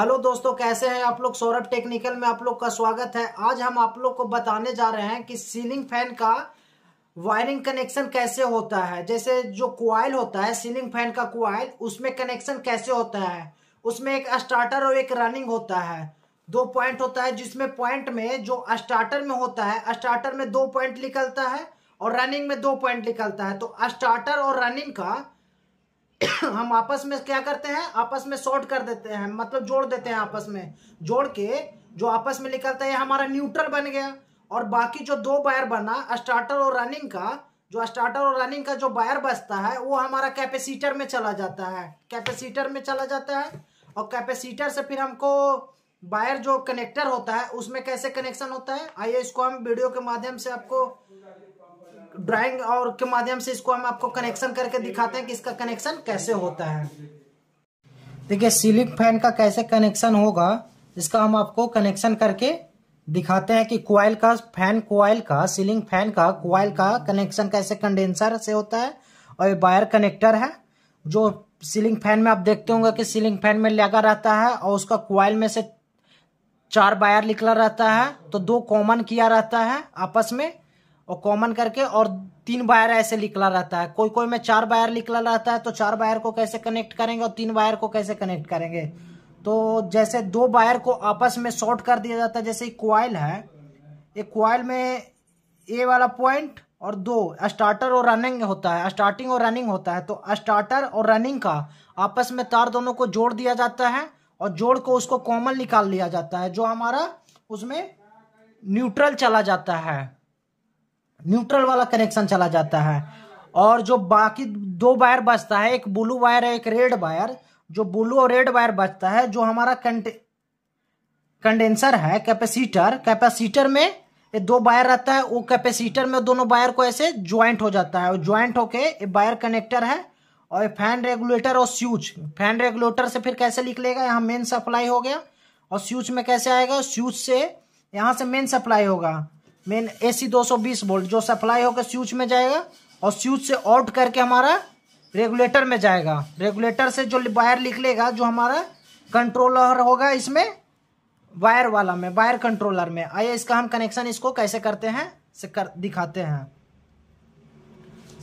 hello दोस्तों कैसे हैं आप लोग सौरभ टेक्निकल में आप लोग का स्वागत है आज हम आप लोग को बताने जा रहे हैं कि सीलिंग फैन का वायरिंग कनेक्शन कैसे होता है जैसे जो क्वाइल होता है सीलिंग फैन का क्वाइल उसमें कनेक्शन कैसे होता है उसमें एक स्टार्टर और एक रनिंग होता है दो पॉइंट होता है जिसमें पॉइंट में जो स्टार्टर में होता है स्टार्टर में दो पॉइंट निकलता है और रनिंग में दो पॉइंट निकलता है तो स्टार्टर और रनिंग का हम आपस में क्या करते हैं आपस में शॉर्ट कर देते हैं मतलब जोड़ देते हैं आपस में जोड़ के जो आपस में निकलता है हमारा न्यूट्रल बन गया और बाकी जो दो बायर बना स्टार्टर और रनिंग का जो स्टार्टर और रनिंग का जो बायर बचता है वो हमारा कैपेसिटर में चला जाता है कैपेसिटर में चला जाता है और कैपेसिटर से फिर हमको बायर जो कनेक्टर होता है उसमें कैसे कनेक्शन होता है आइए इसको हम वीडियो के माध्यम से आपको ड्राइंग और के माध्यम से इसको हम आपको कनेक्शन करके दिखाते हैं कि इसका कनेक्शन कैसे होता है देखिए सीलिंग फैन का कैसे कनेक्शन होगा इसका हम आपको कनेक्शन करके दिखाते हैं कि क्वाइल का फैन क्वाइल का सीलिंग फैन का क्वाइल का कनेक्शन कैसे कंडेंसर से होता है और वायर कनेक्टर है जो सीलिंग फैन में आप देखते होंगे कि सीलिंग फैन में लगा रहता है और उसका क्वाइल में से चार वायर निकला रहता है तो दो कॉमन किया रहता है आपस में और कॉमन करके और तीन वायर ऐसे निकला रहता है कोई कोई में चार वायर निकला रहता है तो चार वायर को कैसे कनेक्ट करेंगे और तीन वायर को कैसे कनेक्ट करेंगे तो जैसे दो वायर को आपस में शॉर्ट कर दिया जाता है जैसे क्वाइल है एक क्वाइल में ए वाला पॉइंट और दो स्टार्टर और रनिंग होता है स्टार्टिंग और रनिंग होता है तो स्टार्टर और रनिंग का आपस में तार दोनों को जोड़ दिया जाता है और जोड़ को उसको कॉमन निकाल लिया जाता है जो हमारा उसमें न्यूट्रल चला जाता है न्यूट्रल वाला कनेक्शन चला जाता है और जो बाकी दो वायर बचता है एक ब्लू वायर है एक रेड वायर जो ब्लू और रेड वायर बचता है जो हमारा कंडेंसर है कैपेसिटर कैपेसिटर में ये दो वायर रहता है वो कैपेसिटर में दोनों वायर को ऐसे ज्वाइंट हो जाता है ज्वाइंट होके ये वायर कनेक्टर है और ये फैन रेगुलेटर और स्विच फैन रेगुलेटर से फिर कैसे निकलेगा यहाँ मेन सप्लाई हो गया और स्विच में कैसे आएगा स्विच से यहाँ से मेन सप्लाई होगा मेन ए सी दो सौ बीस वोल्ट जो सप्लाई होकर स्विच में जाएगा और स्विच से आउट करके हमारा रेगुलेटर में जाएगा रेगुलेटर से जो वायर निकलेगा जो हमारा कंट्रोलर होगा इसमें वायर वाला में वायर कंट्रोलर में आइए इसका हम कनेक्शन इसको कैसे करते हैं से कर दिखाते हैं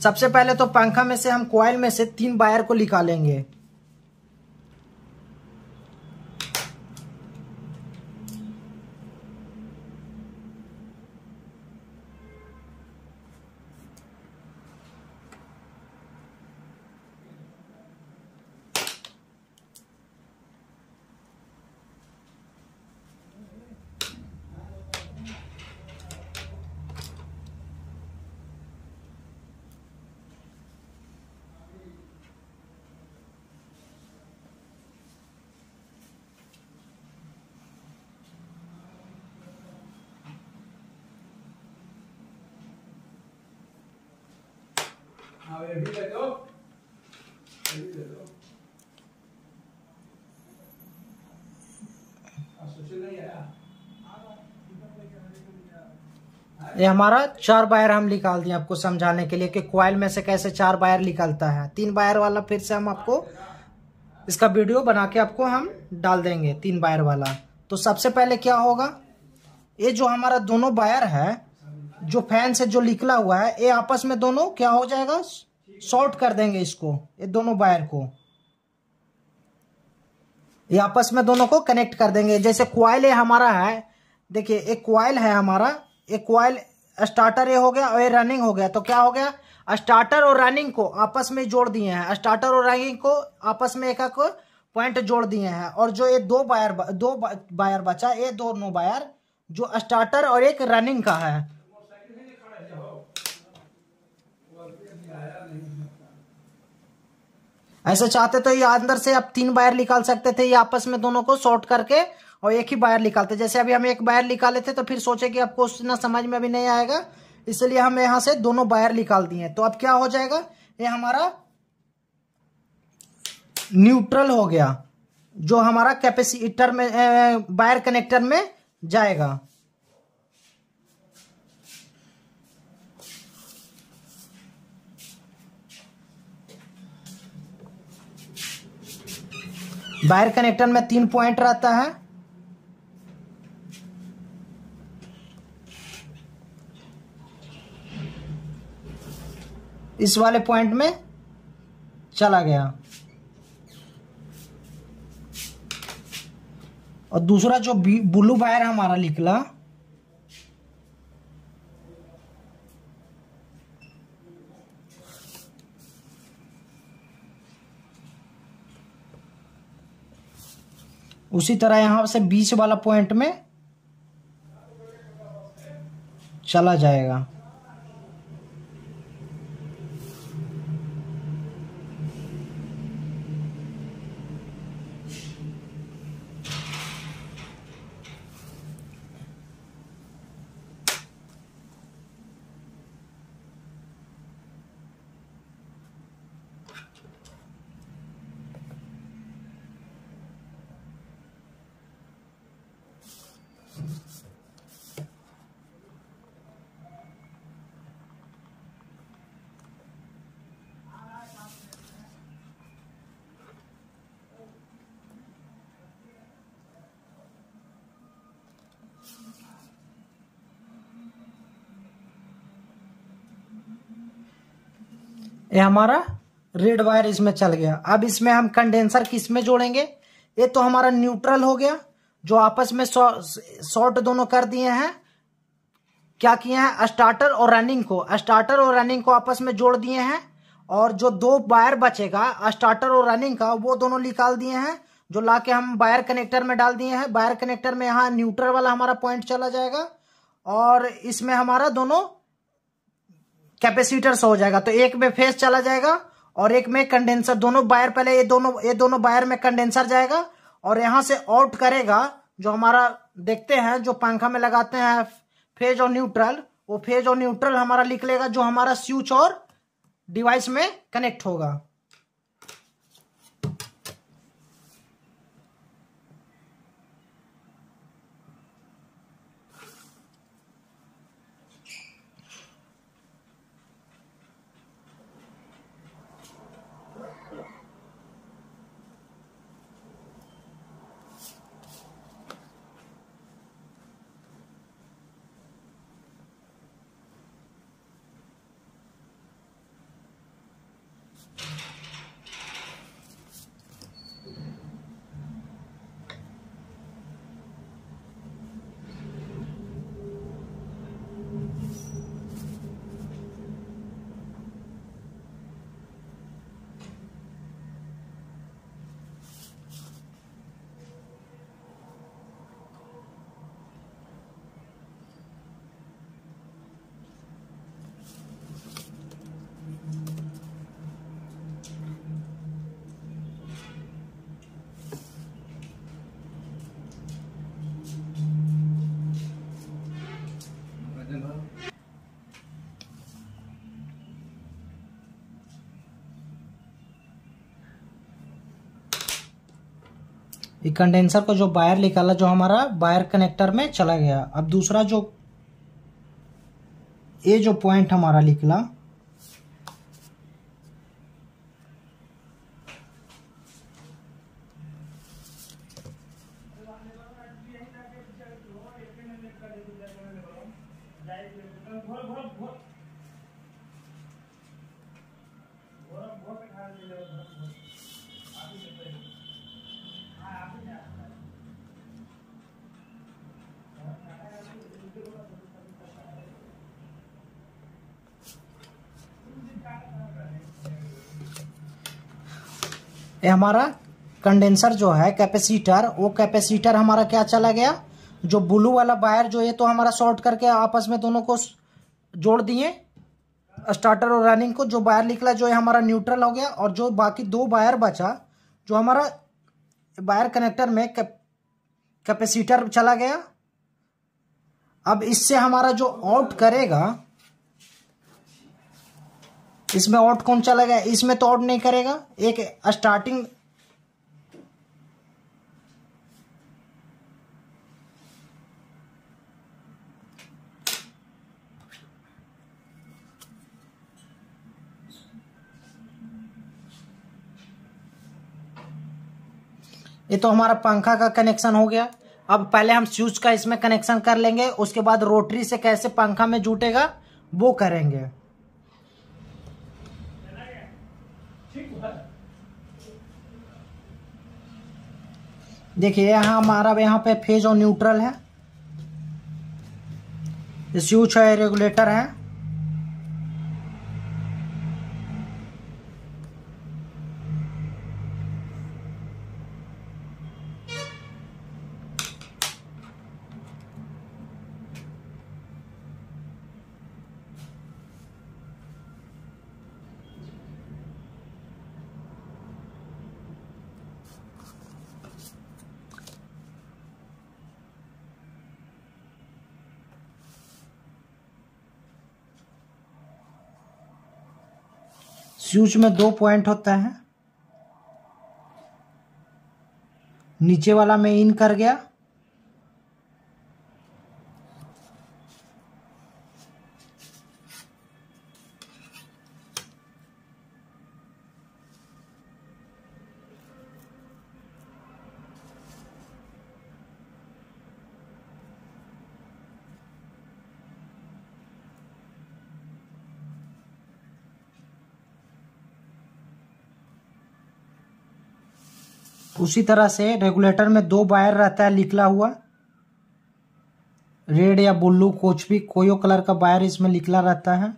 सबसे पहले तो पंखा में से हम कॉयल में से तीन वायर को निकालेंगे ये भी ले दो ये भी ले दो ये हमारा चार बायर हम निकाल दिए आपको समझाने के लिए कि क्वाइल में से कैसे चार बायर निकालता है तीन बायर वाला फिर से हम आपको इसका वीडियो बना के आपको हम डाल देंगे तीन बायर वाला तो सबसे पहले क्या होगा ये जो हमारा दोनों बायर है जो फैन से जो निकला हुआ है ये आपस में दोनों क्या हो जाएगा शॉर्ट कर देंगे इसको ये दोनों वायर को ये आपस में दोनों को कनेक्ट कर देंगे जैसे क्वाइल ये हमारा है देखिए एक क्वाइल है हमारा एक क्वाइल स्टार्टर ये हो गया और ये रनिंग हो गया तो क्या हो गया स्टार्टर और रनिंग को आपस में जोड़ दिए हैं स्टार्टर और रनिंग को आपस में एक एक पॉइंट जोड़ दिए हैं और जो ये दो वायर दो वायर बचा ये दोनों वायर जो स्टार्टर और एक रनिंग का है ऐसे चाहते तो ये अंदर से आप तीन वायर निकाल सकते थे ये आपस में दोनों को शॉर्ट करके और एक ही वायर निकालते जैसे अभी हम एक वायर निकाले थे तो फिर सोचे कि आपको उतना समझ में अभी नहीं आएगा इसलिए हम यहाँ से दोनों वायर निकाल दिए तो अब क्या हो जाएगा ये हमारा न्यूट्रल हो गया जो हमारा कैपेसिटर में वायर कनेक्टर में जाएगा वायर कनेक्टर में तीन पॉइंट रहता है इस वाले पॉइंट में चला गया और दूसरा जो ब्लू वायर हमारा निकला उसी तरह यहां से बीच वाला पॉइंट में चला जाएगा ये हमारा रेड वायर इसमें चल गया अब इसमें हम कंडेंसर किस में जोड़ेंगे ये तो हमारा न्यूट्रल हो गया जो आपस में शॉर्ट दोनों कर दिए हैं क्या किए हैं स्टार्टर और रनिंग को स्टार्टर और रनिंग को आपस में जोड़ दिए हैं और जो दो वायर बचेगा स्टार्टर और रनिंग का वो दोनों निकाल दिए हैं जो ला के हम वायर कनेक्टर में डाल दिए हैं वायर कनेक्टर में यहाँ न्यूट्रल वाला हमारा पॉइंट चला जाएगा और इसमें हमारा दोनों कैपेसिटर्स हो जाएगा तो एक में फेस चला जाएगा और एक में कंडेंसर दोनों बायर पहले ये दोनों ये दोनों बायर में कंडेंसर जाएगा और यहां से आउट करेगा जो हमारा देखते हैं जो पंखा में लगाते हैं फेज और न्यूट्रल वो फेज और न्यूट्रल हमारा निकलेगा जो हमारा स्विच और डिवाइस में कनेक्ट होगा ये कंडेंसर का जो वायर निकाला जो हमारा वायर कनेक्टर में चला गया अब दूसरा जो ये जो पॉइंट हमारा निकला ये हमारा कंडेंसर जो है कैपेसिटर वो कैपेसिटर हमारा क्या चला गया जो ब्लू वाला वायर जो है तो हमारा शॉर्ट करके आपस में दोनों को जोड़ दिए स्टार्टर और रनिंग को जो वायर निकला जो है हमारा न्यूट्रल हो गया और जो बाकी दो वायर बचा जो हमारा वायर कनेक्टर में कैपेसिटर चला गया अब इससे हमारा जो आउट करेगा इसमें ऑट कौन चला गया इसमें तो ऑट नहीं करेगा एक स्टार्टिंग ये तो हमारा पंखा का कनेक्शन हो गया अब पहले हम स्विच का इसमें कनेक्शन कर लेंगे उसके बाद रोटरी से कैसे पंखा में जुटेगा वो करेंगे देखिए यहाँ हमारा यहाँ पे फेज और न्यूट्रल है स्विच है रेगुलेटर है स्यूज में दो पॉइंट होता है नीचे वाला में इन कर गया उसी तरह से रेगुलेटर में दो वायर रहता है निकला हुआ रेड या ब्लू कुछ भी कोयो कलर का वायर इसमें निकला रहता है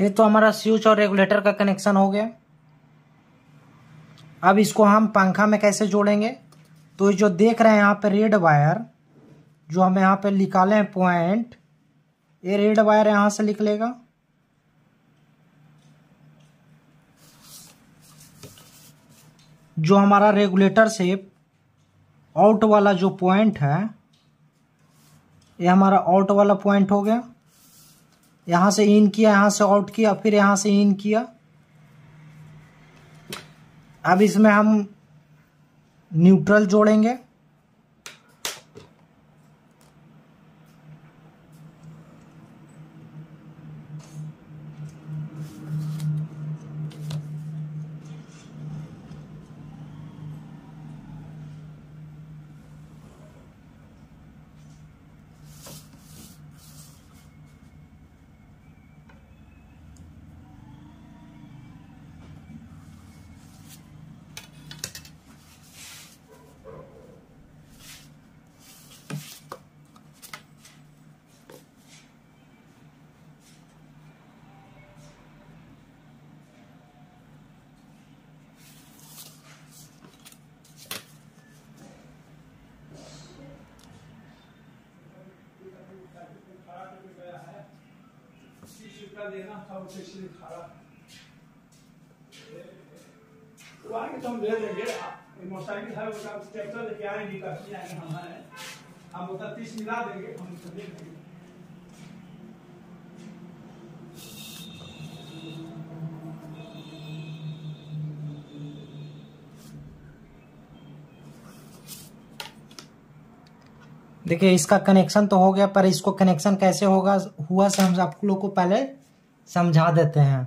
ये तो हमारा स्विच और रेगुलेटर का कनेक्शन हो गया अब इसको हम पंखा में कैसे जोड़ेंगे तो ये जो देख रहे हैं यहाँ पे रेड वायर जो हम यहाँ पे निकाले हैं पॉइंट ये रेड वायर यहाँ से निकलेगा जो हमारा रेगुलेटर से आउट वाला जो पॉइंट है ये हमारा आउट वाला पॉइंट हो गया यहां से इन किया यहाँ से आउट किया फिर यहाँ से इन किया अब इसमें हम न्यूट्रल जोड़ेंगे लगा देना अब उसे इसलिए खड़ा वो आगे तो हम दे देंगे मोटरसाइकिल है उसका ट्रैक्टर लेके आएंगे काफी आएंगे हमारे हम उसका तीस मिला देंगे हम उसे दे देंगे देखिए इसका कनेक्शन तो हो गया पर इसको कनेक्शन कैसे होगा हुआ से हम आप लोगों को पहले समझा देते हैं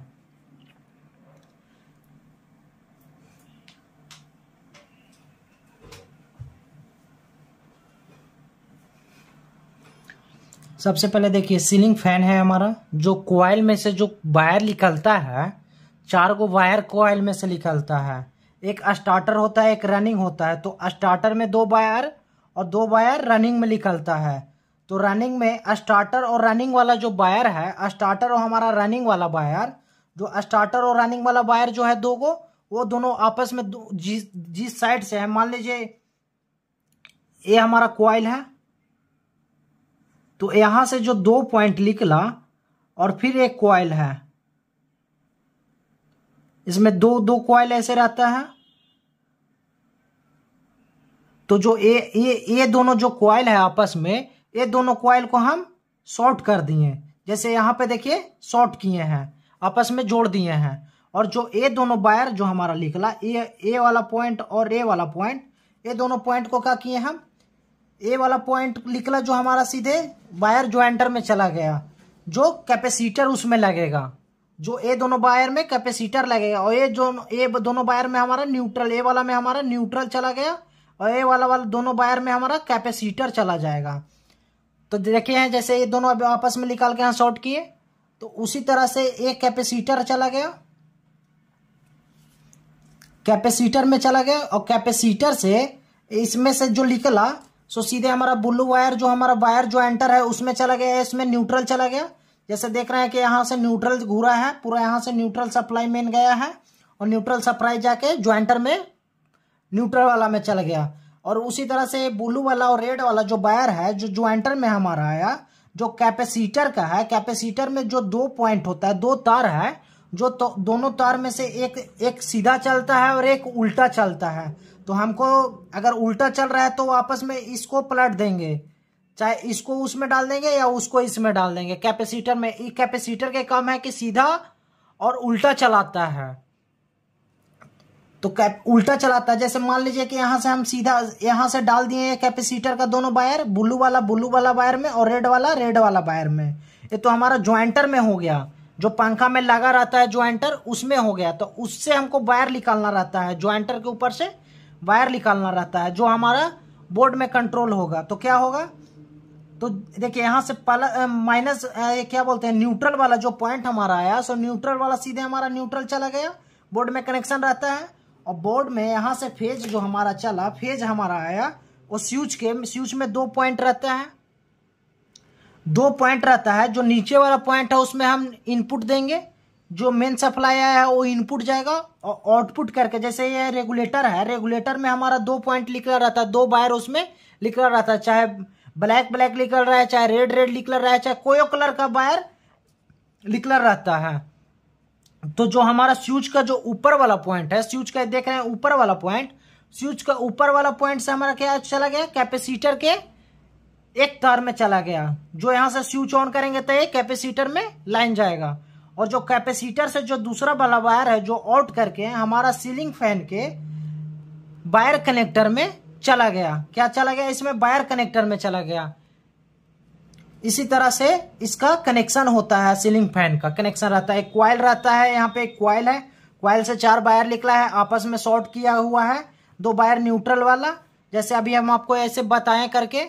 सबसे पहले देखिए सीलिंग फैन है हमारा जो कोयल में से जो वायर निकलता है चार गो वायर कोयल में से निकलता है एक स्टार्टर होता है एक रनिंग होता है तो स्टार्टर में दो वायर और दो वायर रनिंग में निकलता है तो रनिंग में स्टार्टर और रनिंग वाला जो बायर है स्टार्टर और हमारा रनिंग वाला बायर जो स्टार्टर और रनिंग वाला बायर जो है दो को वो दोनों आपस में दो, जिस जिस साइड से है मान लीजिए ये हमारा क्वाइल है तो यहां से जो दो पॉइंट निकला और फिर एक क्वाइल है इसमें दो दो क्वाइल ऐसे रहता है तो जो ये ये ये दोनों जो क्वाइल है आपस में ये दोनों क्वाइल को हम शॉर्ट कर दिए जैसे यहाँ पे देखिए शॉर्ट किए हैं आपस में जोड़ दिए हैं और जो ये दोनों वायर जो हमारा निकला ए ए वाला पॉइंट और ए वाला पॉइंट ये दोनों पॉइंट को क्या किए हम ए वाला पॉइंट निकला जो हमारा सीधे वायर ज्वाइंटर में चला गया जो कैपेसिटर उसमें लगेगा जो ए दोनों वायर में कैपेसिटर लगेगा और ये जो ए दोनों वायर में हमारा न्यूट्रल ए वाला में हमारा न्यूट्रल चला गया और ए वाला वाला दोनों वायर में हमारा कैपेसिटर चला जाएगा तो देखे हैं जैसे ये दोनों अभी आपस में निकाल के यहाँ शॉर्ट किए तो उसी तरह से एक कैपेसिटर चला गया कैपेसिटर में चला गया और कैपेसिटर से इसमें से जो निकला सो सीधे हमारा ब्लू वायर जो हमारा वायर जो एंटर है उसमें चला गया इसमें न्यूट्रल चला गया जैसे देख रहे हैं कि यहाँ से न्यूट्रल घूरा है पूरा यहाँ से न्यूट्रल सप्लाई मेन गया है और न्यूट्रल सप्लाई जाके ज्वाइंटर में न्यूट्रल वाला में चला गया और उसी तरह से ब्लू वाला और रेड वाला जो बायर है जो ज्वाइंटर में हमारा आया जो कैपेसिटर का है कैपेसिटर में जो दो पॉइंट होता है दो तार है जो तो, दोनों तार में से एक एक सीधा चलता है और एक उल्टा चलता है तो हमको अगर उल्टा चल रहा है तो आपस में इसको पलट देंगे चाहे इसको उसमें डाल देंगे या उसको इसमें डाल देंगे कैपेसिटर में कैपेसिटर के काम है कि सीधा और उल्टा चलाता है तो कैप उल्टा चलाता है जैसे मान लीजिए कि यहाँ से हम सीधा यहाँ से डाल दिए कैपेसिटर का दोनों वायर ब्लू वाला ब्लू वाला वायर में और रेड वाला रेड वाला वायर में ये तो हमारा ज्वाइंटर में हो गया जो पंखा में लगा रहता है ज्वाइंटर उसमें हो गया तो उससे हमको वायर निकालना रहता है ज्वाइंटर के ऊपर से वायर निकालना रहता है जो हमारा बोर्ड में कंट्रोल होगा तो क्या होगा तो देखिए यहाँ से प्लस माइनस क्या बोलते हैं न्यूट्रल वाला जो पॉइंट हमारा आया सो न्यूट्रल वाला सीधे हमारा न्यूट्रल चला गया बोर्ड में कनेक्शन रहता है और बोर्ड में यहाँ से फेज जो हमारा चला फेज हमारा आया वो स्विच के स्विच में दो पॉइंट रहता है दो पॉइंट रहता है जो नीचे वाला पॉइंट है उसमें हम इनपुट देंगे जो मेन सप्लाई आया है वो इनपुट जाएगा और आउटपुट करके जैसे ये रेगुलेटर है रेगुलेटर में हमारा दो पॉइंट निकल रहता है दो बायर उसमें निकल रहा था चाहे ब्लैक ब्लैक निकल रहा है चाहे रेड रेड निकल रहा है चाहे कोयो कलर का वायर निकल रहता है तो जो हमारा स्यूज का जो ऊपर वाला पॉइंट है स्यूज का देख रहे हैं ऊपर वाला पॉइंट स्यूज का ऊपर वाला पॉइंट से हमारा क्या चला गया कैपेसिटर के एक तार में चला गया जो यहां से स्विच ऑन करेंगे तो ये कैपेसिटर में लाइन जाएगा और जो कैपेसिटर से जो दूसरा वाला वायर है जो आउट करके हमारा सीलिंग फैन के वायर कनेक्टर में चला गया क्या चला गया इसमें वायर कनेक्टर में चला गया इसी तरह से इसका कनेक्शन होता है सीलिंग फैन का कनेक्शन रहता है एक क्वाइल रहता है यहाँ पे एक क्वाइल है क्वाइल से चार वायर निकला है आपस में शॉर्ट किया हुआ है दो वायर न्यूट्रल वाला जैसे अभी हम आपको ऐसे बताए करके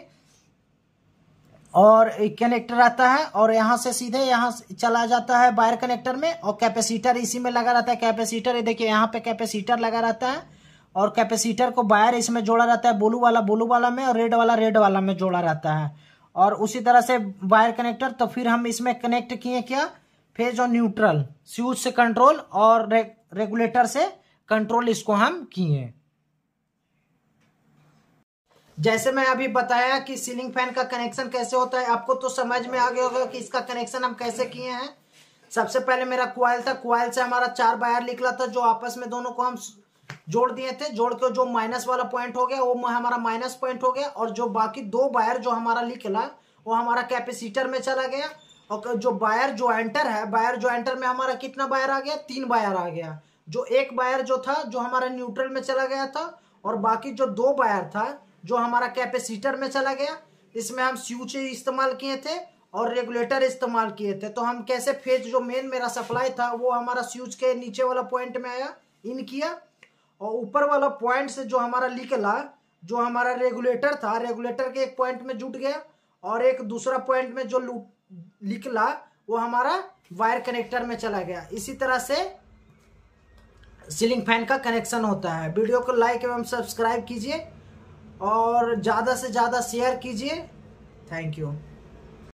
और कनेक्ट रहता है और यहाँ से सीधे यहाँ चला जाता है वायर कनेक्टर में और कैपेसिटर इसी में लगा रहता है कैपेसिटर ये देखिए यहाँ पे कैपेसिटर लगा रहता है और कैपेसिटर को वायर इसमें जोड़ा रहता है ब्लू वाला ब्लू वाला में और रेड वाला रेड वाला में जोड़ा रहता है और उसी तरह से वायर कनेक्टर तो फिर हम इसमें कनेक्ट किए क्या फेज और न्यूट्रल स्यूज से कंट्रोल और रे, रेगुलेटर से कंट्रोल इसको हम किए जैसे मैं अभी बताया कि सीलिंग फैन का कनेक्शन कैसे होता है आपको तो समझ में आ गया होगा कि इसका कनेक्शन हम कैसे किए हैं सबसे पहले मेरा क्वाइल था क्वाइल से हमारा चार वायर निकला था जो आपस में दोनों को हम जोड़ दिए थे जोड़ के जो माइनस वाला पॉइंट हो गया वो हमारा माइनस पॉइंट हो गया और जो बाकी दो बायर जो हमारा निकला वो हमारा कैपेसिटर में चला गया और जो बायर जो एंटर है बायर जो एंटर में हमारा कितना बायर आ गया तीन बायर आ गया जो एक बायर जो था जो हमारा न्यूट्रल में चला गया था और बाकी जो दो बायर था जो हमारा कैपेसिटर में चला गया इसमें हम स्विच इस्तेमाल किए थे और रेगुलेटर इस्तेमाल किए थे तो हम कैसे फेज जो मेन मेरा सप्लाई था वो हमारा स्विच के नीचे वाला पॉइंट में आया इन किया और ऊपर वाला पॉइंट से जो हमारा निकला जो हमारा रेगुलेटर था रेगुलेटर के एक पॉइंट में जुट गया और एक दूसरा पॉइंट में जो निकला वो हमारा वायर कनेक्टर में चला गया इसी तरह से सीलिंग फैन का कनेक्शन होता है वीडियो को लाइक एवं सब्सक्राइब कीजिए और ज़्यादा से ज़्यादा शेयर कीजिए थैंक यू